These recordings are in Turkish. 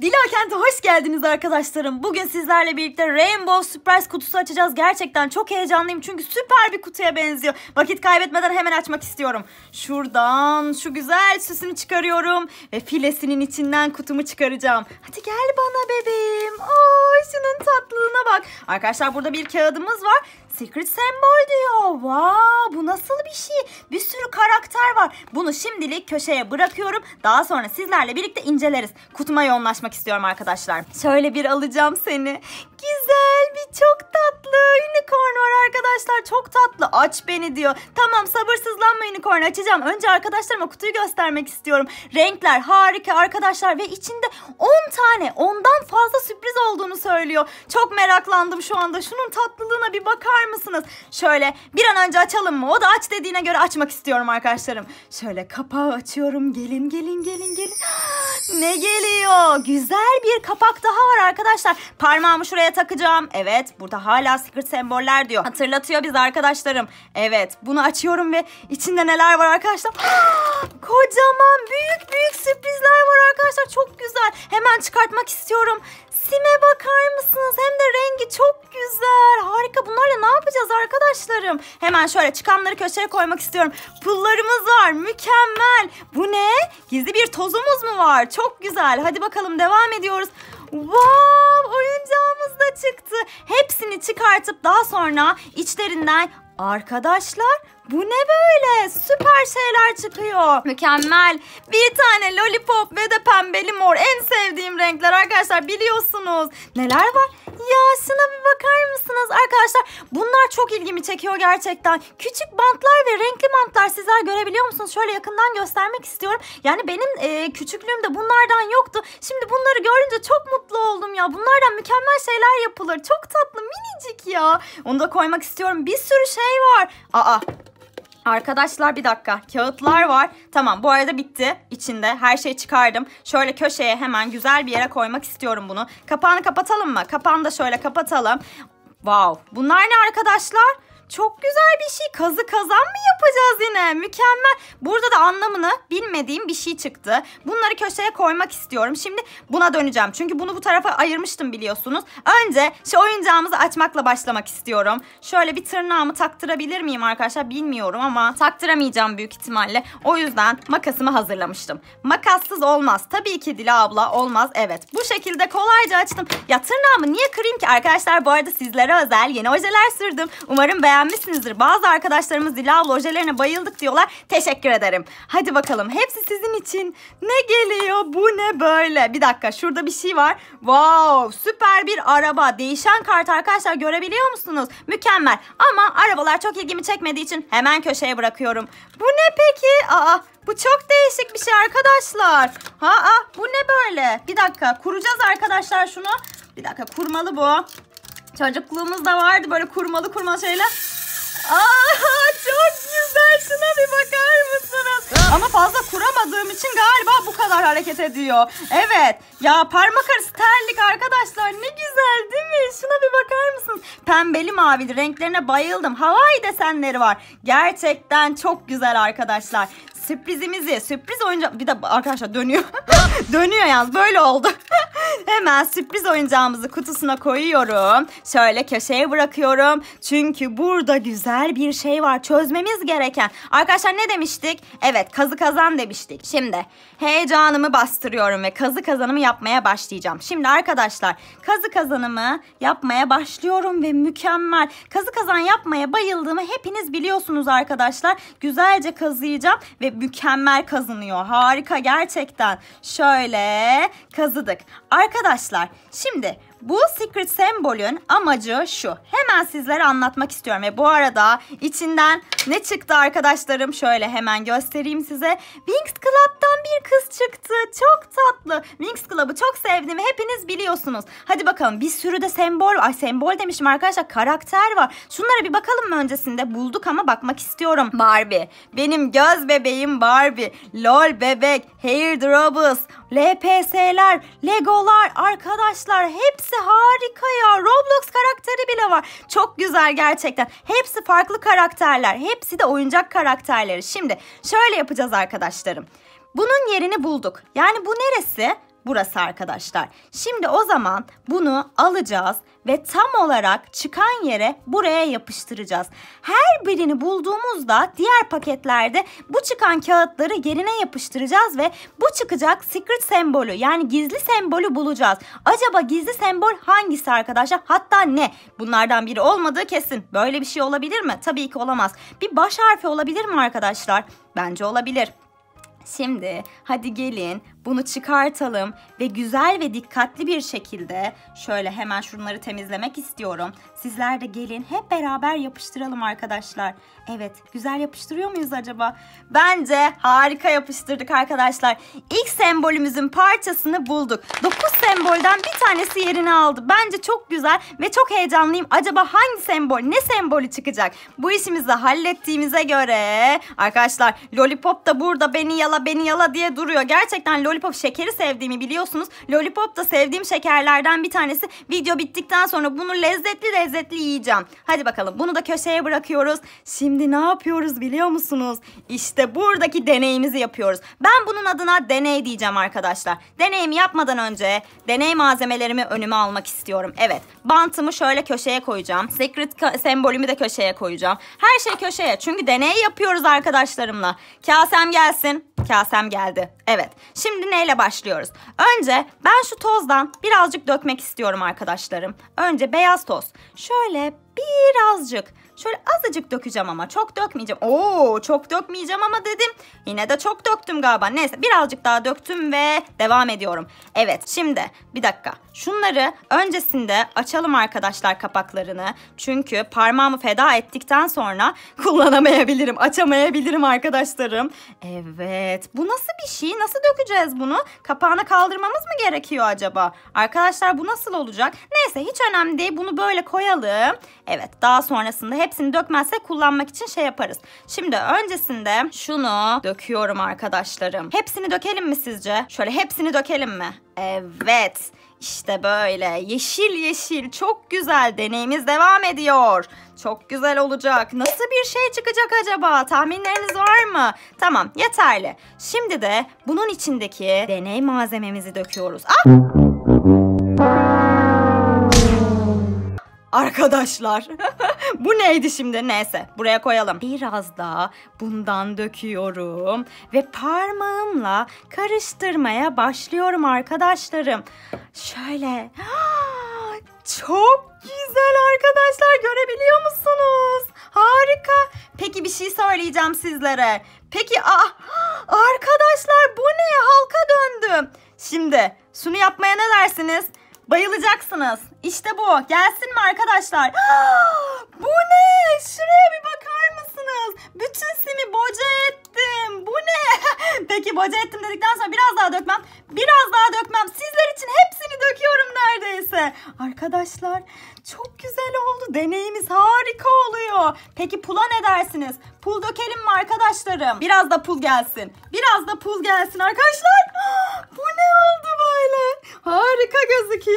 Dila hoş geldiniz arkadaşlarım. Bugün sizlerle birlikte Rainbow Surprise kutusu açacağız. Gerçekten çok heyecanlıyım çünkü süper bir kutuya benziyor. Vakit kaybetmeden hemen açmak istiyorum. Şuradan şu güzel süsünü çıkarıyorum ve filesinin içinden kutumu çıkaracağım. Hadi gel bana bebeğim. Ay şunun tatlılığına bak. Arkadaşlar burada bir kağıdımız var. Secret Sembol diyor. Wow, bu nasıl bir şey? Bir sürü karakter var. Bunu şimdilik köşeye bırakıyorum. Daha sonra sizlerle birlikte inceleriz. Kutuma yoğunlaş açmak istiyorum arkadaşlar. Şöyle bir alacağım seni. Güzel bir çok tatlı unicorn var arkadaşlar. Çok tatlı. Aç beni diyor. Tamam sabırsızlanma unicorn açacağım. Önce arkadaşlarıma kutuyu göstermek istiyorum. Renkler harika arkadaşlar ve içinde 10 tane ondan fazla sürpriz olduğunu söylüyor. Çok meraklandım şu anda. Şunun tatlılığına bir bakar mısınız? Şöyle bir an önce açalım mı? O da aç dediğine göre açmak istiyorum arkadaşlarım. Şöyle kapağı açıyorum. Gelin gelin gelin gelin. ne geliyor? Güzel bir kapak daha var arkadaşlar. Parmağımı şuraya takacağım. Evet burada hala secret semboller diyor. Hatırlatıyor biz arkadaşlarım. Evet bunu açıyorum ve içinde neler var arkadaşlar? Kocaman büyük büyük sürprizler var arkadaşlar. Çok güzel. Hemen çıkartmak istiyorum. Sime bakar mısınız? Hem de rengi çok güzel. Harika. Bunlarla ne yapacağız arkadaşlarım? Hemen şöyle çıkanları köşeye koymak istiyorum. Pullarımız var. Mükemmel. Bu ne? Gizli bir tozumuz mu var? Çok güzel. Hadi bakalım devam ediyoruz. Wow oyuncağımız da çıktı. Hepsini çıkartıp daha sonra içlerinden arkadaşlar bu ne böyle? Süper şeyler çıkıyor. Mükemmel. Bir tane lollipop ve de pembeli mor. En sevdiğim renkler arkadaşlar biliyorsunuz. Neler var? Ya şuna bir bakar mısınız arkadaşlar? Bunlar çok ilgimi çekiyor gerçekten. Küçük bantlar ve renkli bantlar sizler görebiliyor musunuz? Şöyle yakından göstermek istiyorum. Yani benim e, küçüklüğümde bunlardan yoktu. Şimdi bunları görünce çok mutlu oldum ya. Bunlardan mükemmel şeyler yapılır. Çok tatlı minicik ya. Onu da koymak istiyorum. Bir sürü şey var. Aa Arkadaşlar bir dakika kağıtlar var. Tamam bu arada bitti içinde her şeyi çıkardım. Şöyle köşeye hemen güzel bir yere koymak istiyorum bunu. Kapağını kapatalım mı? Kapağını da şöyle kapatalım. Wow bunlar ne arkadaşlar? Çok güzel bir şey. Kazı kazan mı yapacağız yine? Mükemmel. Burada da anlamını bilmediğim bir şey çıktı. Bunları köşeye koymak istiyorum. Şimdi buna döneceğim. Çünkü bunu bu tarafa ayırmıştım biliyorsunuz. Önce şu oyuncağımızı açmakla başlamak istiyorum. Şöyle bir tırnağımı taktırabilir miyim arkadaşlar bilmiyorum ama taktıramayacağım büyük ihtimalle. O yüzden makasımı hazırlamıştım. Makassız olmaz. Tabii ki Dila abla olmaz. Evet. Bu şekilde kolayca açtım. Ya tırnağımı niye kırayım ki arkadaşlar? Bu arada sizlere özel yeni ojeler sürdüm. Umarım beğenmişsiniz beğenmişsinizdir. Bazı arkadaşlarımız Dila abla bayıldık diyorlar. Teşekkür ederim. Hadi bakalım hepsi sizin için. Ne geliyor bu ne böyle? Bir dakika şurada bir şey var. Wow süper bir araba. Değişen kart arkadaşlar görebiliyor musunuz? Mükemmel. Ama arabalar çok ilgimi çekmediği için hemen köşeye bırakıyorum. Bu ne peki? Aa bu çok değişik bir şey arkadaşlar. Ha, ha bu ne böyle? Bir dakika kuracağız arkadaşlar şunu. Bir dakika kurmalı bu. Çocukluğumuzda vardı böyle kurmalı kurmalı şeyler. Aa çok güzel şuna bir bakar mısınız? Ama fazla kuramadığım için galiba bu kadar hareket ediyor. Evet ya parmak arası terlik arkadaşlar ne güzel değil mi? Şuna bir bakar mısınız? Pembeli mavili renklerine bayıldım. Hawaii desenleri var. Gerçekten çok güzel arkadaşlar sürprizimizi sürpriz oyuncak bir de arkadaşlar dönüyor. dönüyor yalnız böyle oldu. Hemen sürpriz oyuncağımızı kutusuna koyuyorum. Şöyle köşeye bırakıyorum. Çünkü burada güzel bir şey var çözmemiz gereken. Arkadaşlar ne demiştik? Evet kazı kazan demiştik. Şimdi heyecanımı bastırıyorum ve kazı kazanımı yapmaya başlayacağım. Şimdi arkadaşlar kazı kazanımı yapmaya başlıyorum ve mükemmel. Kazı kazan yapmaya bayıldığımı hepiniz biliyorsunuz arkadaşlar. Güzelce kazıyacağım ve mükemmel kazınıyor. Harika gerçekten. Şöyle kazıdık. Arkadaşlar şimdi bu secret sembolün amacı şu. Hemen sizlere anlatmak istiyorum ve bu arada içinden ne çıktı arkadaşlarım? Şöyle hemen göstereyim size. Wings Club'dan bir kız çıktı. Çok tatlı. Wings Club'ı çok sevdim. Hepiniz biliyorsunuz. Hadi bakalım bir sürü de sembol. Ay sembol demişim arkadaşlar. Karakter var. Şunlara bir bakalım mı öncesinde? Bulduk ama bakmak istiyorum. Barbie. Benim göz bebeğim Barbie. LOL bebek. Hair Drobus. LPS'ler. Legolar. Arkadaşlar hepsi Hepsi harika ya. Roblox karakteri bile var. Çok güzel gerçekten. Hepsi farklı karakterler. Hepsi de oyuncak karakterleri. Şimdi şöyle yapacağız arkadaşlarım. Bunun yerini bulduk. Yani bu neresi? burası arkadaşlar. Şimdi o zaman bunu alacağız ve tam olarak çıkan yere buraya yapıştıracağız. Her birini bulduğumuzda diğer paketlerde bu çıkan kağıtları yerine yapıştıracağız ve bu çıkacak secret sembolü yani gizli sembolü bulacağız. Acaba gizli sembol hangisi arkadaşlar? Hatta ne? Bunlardan biri olmadığı kesin. Böyle bir şey olabilir mi? Tabii ki olamaz. Bir baş harfi olabilir mi arkadaşlar? Bence olabilir. Şimdi hadi gelin bunu çıkartalım ve güzel ve dikkatli bir şekilde şöyle hemen şunları temizlemek istiyorum. Sizler de gelin hep beraber yapıştıralım arkadaşlar. Evet güzel yapıştırıyor muyuz acaba? Bence harika yapıştırdık arkadaşlar. İlk sembolümüzün parçasını bulduk. 9 sembolden bir tanesi yerini aldı. Bence çok güzel ve çok heyecanlıyım. Acaba hangi sembol ne sembolü çıkacak? Bu işimizi hallettiğimize göre arkadaşlar lollipop da burada beni yala beni yala diye duruyor. Gerçekten lollipop lollipop şekeri sevdiğimi biliyorsunuz. Lollipop da sevdiğim şekerlerden bir tanesi. Video bittikten sonra bunu lezzetli lezzetli yiyeceğim. Hadi bakalım bunu da köşeye bırakıyoruz. Şimdi ne yapıyoruz biliyor musunuz? İşte buradaki deneyimizi yapıyoruz. Ben bunun adına deney diyeceğim arkadaşlar. Deneyimi yapmadan önce deney malzemelerimi önüme almak istiyorum. Evet bantımı şöyle köşeye koyacağım. Secret sembolümü de köşeye koyacağım. Her şey köşeye çünkü deney yapıyoruz arkadaşlarımla. Kasem gelsin. Kasem geldi. Evet. Şimdi neyle başlıyoruz? Önce ben şu tozdan birazcık dökmek istiyorum arkadaşlarım. Önce beyaz toz. Şöyle birazcık Şöyle azıcık dökeceğim ama çok dökmeyeceğim. Oo çok dökmeyeceğim ama dedim. Yine de çok döktüm galiba. Neyse birazcık daha döktüm ve devam ediyorum. Evet şimdi bir dakika. Şunları öncesinde açalım arkadaşlar kapaklarını. Çünkü parmağımı feda ettikten sonra kullanamayabilirim. Açamayabilirim arkadaşlarım. Evet bu nasıl bir şey? Nasıl dökeceğiz bunu? Kapağını kaldırmamız mı gerekiyor acaba? Arkadaşlar bu nasıl olacak? Neyse hiç önemli değil. Bunu böyle koyalım. Evet daha sonrasında hep Hepsini dökmezsek kullanmak için şey yaparız. Şimdi öncesinde şunu döküyorum arkadaşlarım. Hepsini dökelim mi sizce? Şöyle hepsini dökelim mi? Evet. İşte böyle yeşil yeşil çok güzel deneyimiz devam ediyor. Çok güzel olacak. Nasıl bir şey çıkacak acaba? Tahminleriniz var mı? Tamam yeterli. Şimdi de bunun içindeki deney malzememizi döküyoruz. Aa! Arkadaşlar Bu neydi şimdi? Neyse buraya koyalım. Biraz daha bundan döküyorum ve parmağımla karıştırmaya başlıyorum arkadaşlarım. Şöyle. Çok güzel arkadaşlar görebiliyor musunuz? Harika. Peki bir şey söyleyeceğim sizlere. Peki aa, arkadaşlar bu ne? Halka döndüm. Şimdi şunu yapmaya ne dersiniz? Bayılacaksınız. İşte bu. Gelsin mi arkadaşlar? bu ne? Şuraya bir bakar mısınız? Bütün simi boca ettim. Bu ne? Peki boca ettim dedikten sonra biraz daha dökmem. Biraz daha dökmem. Sizler için hepsini döküyorum neredeyse. Arkadaşlar çok güzel oldu. Deneyimiz harika oluyor. Peki pula ne dersiniz? Pul dökelim mi arkadaşlarım? Biraz da pul gelsin. Biraz da pul gelsin arkadaşlar.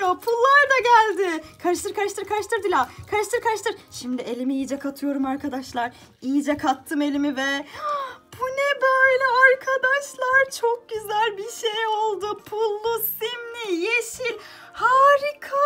geliyor. Pullar da geldi. Karıştır karıştır karıştır Dila. Karıştır karıştır. Şimdi elimi iyice katıyorum arkadaşlar. İyice kattım elimi ve... Bu ne böyle arkadaşlar? Çok güzel bir şey oldu. Pullu, simli, yeşil. Harika.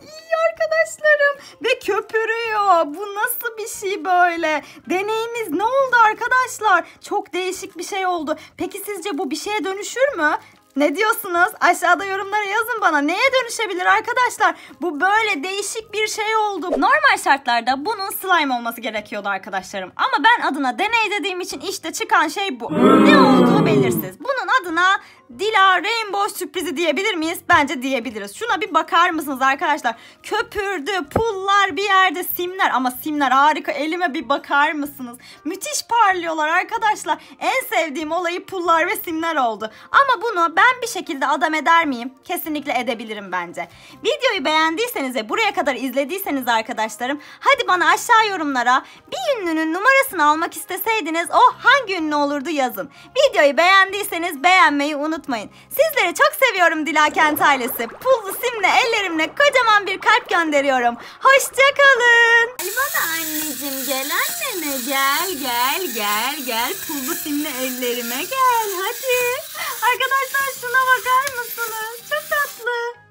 İyi arkadaşlarım. Ve köpürüyor. Bu nasıl bir şey böyle? Deneyimiz ne oldu arkadaşlar? Çok değişik bir şey oldu. Peki sizce bu bir şeye dönüşür mü? Ne diyorsunuz? Aşağıda yorumlara yazın bana. Neye dönüşebilir arkadaşlar? Bu böyle değişik bir şey oldu. Normal şartlarda bunun slime olması gerekiyordu arkadaşlarım. Ama ben adına deney dediğim için işte çıkan şey bu. Ne olduğu belirsiz. Bunun adına Dila Rainbow sürprizi diyebilir miyiz? Bence diyebiliriz. Şuna bir bakar mısınız arkadaşlar? Köpürdü, pullar bir yerde, simler ama simler harika. Elime bir bakar mısınız? Müthiş parlıyorlar arkadaşlar. En sevdiğim olayı pullar ve simler oldu. Ama bunu ben ben bir şekilde adam eder miyim? Kesinlikle edebilirim bence. Videoyu beğendiyseniz ve buraya kadar izlediyseniz arkadaşlarım hadi bana aşağı yorumlara bir ünlünün numarasını almak isteseydiniz o hangi ünlü olurdu yazın. Videoyu beğendiyseniz beğenmeyi unutmayın. Sizleri çok seviyorum Dila ailesi. Pullu simle ellerimle kocaman bir kalp gönderiyorum. Hoşçakalın. Gel bana anneciğim gel anneme gel gel gel gel. Pullu simle ellerime gel hadi. Arkadaşlar şuna bakar mısınız? Çok tatlı.